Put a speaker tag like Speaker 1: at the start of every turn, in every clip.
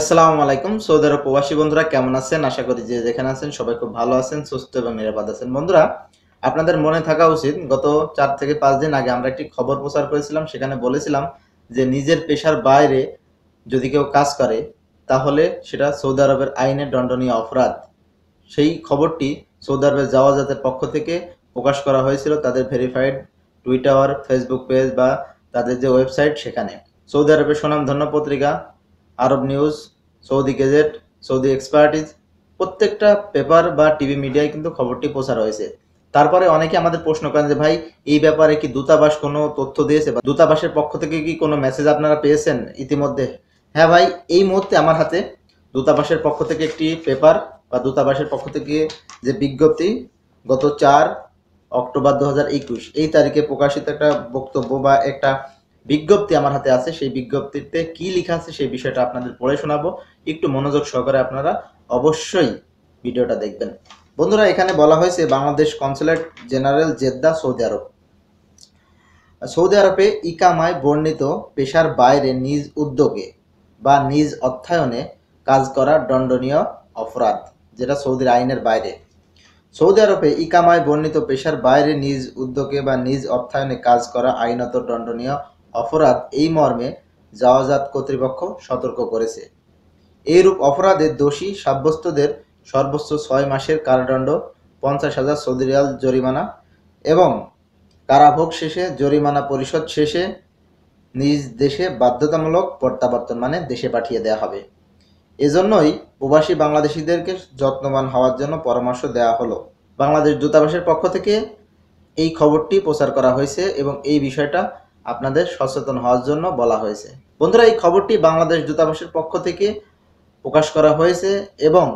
Speaker 1: আসসালামু আলাইকুম সৌদি আরব প্রবাসী বন্ধুরা কেমন আছেন আশা করি যে যেখানে আছেন সবাই খুব ভালো আছেন সুস্থ এবং নিরাপদ আছেন বন্ধুরা আপনাদের মনে থাকা উচিত গত চার থেকে পাঁচ দিন আগে আমরা একটি খবর প্রচার করেছিলাম সেখানে বলেছিলাম যে নিজের পেশার বাইরে যদি কেউ কাজ করে তাহলে সেটা সৌদি আরবের আইনে দণ্ডনীয় অপরাধ সেই খবরটি সৌদি আরবের জাওয়াজাতের পক্ষ থেকে প্রকাশ করা হয়েছিল তাদের ভেরিফাইড টুইটার ফেসবুক পেজ বা তাদের যে ওয়েবসাইট সেখানে সৌদি আরবের সুনাম ধন্য পত্রিকা Arab News Saudi Gazette Saudi expatriates প্রত্যেকটা পেপার বা টিভি মিডিয়ায় কিন্তু খবরটি প্রচার হয়েছে তারপরে অনেকে আমাদের প্রশ্ন করেন যে ভাই এই ব্যাপারে কি দূতাবাস কোনো তথ্য দিয়েছে বা দূতাবাসের পক্ষ থেকে কি কোনো মেসেজ আপনারা পেয়েছেন ইতিমধ্যে হ্যাঁ ভাই এই মুহূর্তে আমার হাতে দূতাবাসের পক্ষ থেকে একটি পেপার বা দূতাবাসের পক্ষ থেকে যে বিজ্ঞপ্তি গত চার অক্টোবর দু এই তারিখে প্রকাশিত একটা বক্তব্য বা একটা বিজ্ঞপ্তি আমার হাতে আছে সেই বিজ্ঞপ্তিতে কি লেখা আছে সেই বিষয়টা আপনাদের পড়ে শোনাবো একটু মনোযোগ সহকারে আপনারা অবশ্যই ভিডিওটা দেখবেন বন্ধুরা এখানে বলা হয়েছে Bangladesh consulate general Jeddah Saudi Arabia Saudi আরবে ইকামায় বর্ণিত পেশার বাইরে নিজ উদ্যোগে বা নিজ অর্থায়নে কাজ করা দণ্ডনীয় অপরাধ যেটা সৌদির আইনের বাইরে সৌদি আরবে ইকামায় বর্ণিত পেশার বাইরে নিজ উদ্যোগে বা নিজ অর্থায়নে কাজ করা আইনত দণ্ডনীয় অপরাধ এই মর্মে জাওয়াজাত কর্তৃপক্ষ সতর্ক করেছে এইরূপ অপরাধে দোষী সাব্যস্তদের সর্বোচ্চ ছয় মাসের কারাদণ্ড পঞ্চাশ হাজার সৌদি রিয়াল জরিমানা এবং কারাভোগ শেষে জরিমানা পরিশোধ শেষে নিজ দেশে বাধ্যতামূলক প্রত্যাবর্তন মানে দেশে পাঠিয়ে দেওয়া হবে এজন্যই প্রবাসী বাংলাদেশিদেরকে যত্নবান হওয়ার জন্য পরামর্শ দেওয়া হলো বাংলাদেশ দূতাবাসের পক্ষ থেকে এই খবরটি প্রচার করা হয়েছে এবং এই বিষয়টা আপনাদের সচেতন হওয়ার জন্য বলা হয়েছে বন্ধুরা এই খবরটি বাংলাদেশ দূতাবাসের পক্ষ থেকে প্রকাশ করা হয়েছে এবং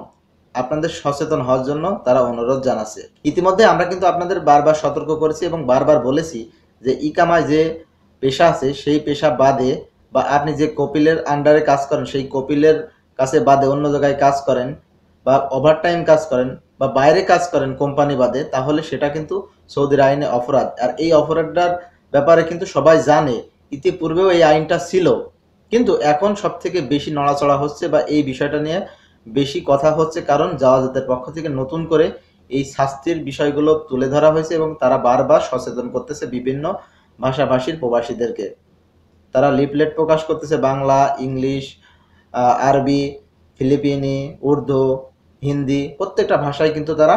Speaker 1: আপনাদের সচেতন হওয়ার জন্য তারা অনুরোধ জানাচ্ছে ইতিমধ্যে আমরা কিন্তু আপনাদের বারবার সতর্ক করেছি এবং বারবার বলেছি যে ইকামায় যে পেশা আছে সেই পেশা বাদে বা আপনি যে কপিলের আন্ডারে কাজ করেন সেই কপিলের কাছে বাদে অন্য জায়গায় কাজ করেন বা ওভারটাইম কাজ করেন বা বাইরে কাজ করেন কোম্পানি বাদে তাহলে সেটা কিন্তু সৌদির আইনে অপরাধ আর এই অপরাধটার ব্যাপারে কিন্তু সবাই জানে ইতিপূর্বেও এই আইনটা ছিল কিন্তু এখন সব থেকে বেশি নড়াচড়া হচ্ছে বা এই বিষয়টা নিয়ে বেশি কথা হচ্ছে কারণ জাওয়াজাতের পক্ষ থেকে নতুন করে এই শাস্তির বিষয়গুলো তুলে ধরা হয়েছে এবং তারা বারবার সচেতন করতেছে বিভিন্ন ভাষাভাষীর প্রবাসীদেরকে তারা লিপলেট প্রকাশ করতেছে বাংলা ইংলিশ আরবি ফিলিপিনি উর্দু হিন্দি প্রত্যেকটা ভাষায় কিন্তু তারা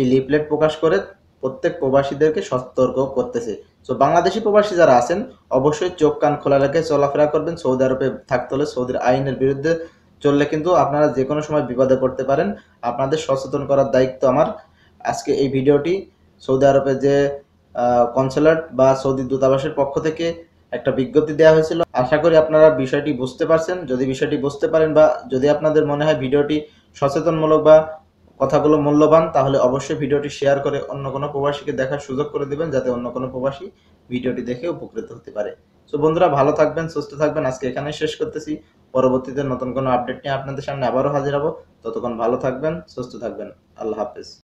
Speaker 1: এই লিপলেট প্রকাশ করে প্রত্যেক প্রবাসীদেরকে সতর্ক করতেছে সো বাংলাদেশি প্রবাসী যারা আছেন অবশ্যই চোখ কান খোলা রেখে চলাফেরা করবেন সৌদি আরবে থাকতে হলে সৌদির আইনের বিরুদ্ধে চললে কিন্তু আপনারা যে কোনো সময় বিপদে পড়তে পারেন আপনাদের সচেতন করার দায়িত্ব আমার আজকে এই ভিডিওটি সৌদি আরবে যে কনসালার্ট বা সৌদি দূতাবাসের পক্ষ থেকে একটা বিজ্ঞপ্তি দেওয়া হয়েছিল আশা করি আপনারা বিষয়টি বুঝতে পারছেন যদি বিষয়টি বুঝতে পারেন বা যদি আপনাদের মনে হয় ভিডিওটি সচেতনমূলক বা কথাগুলো মূল্যবান তাহলে অবশ্যই ভিডিওটি শেয়ার করে অন্য কোনো প্রবাসীকে দেখার সুযোগ করে দেবেন যাতে অন্য কোনো প্রবাসী ভিডিওটি দেখে উপকৃত হতে পারে তো বন্ধুরা ভালো থাকবেন সুস্থ থাকবেন আজকে এখানে শেষ করতেছি পরবর্তীতে নতুন কোনো আপডেট নিয়ে আপনাদের সামনে আবারও হাজির হব ততক্ষণ ভালো থাকবেন সুস্থ থাকবেন আল্লাহ হাফেজ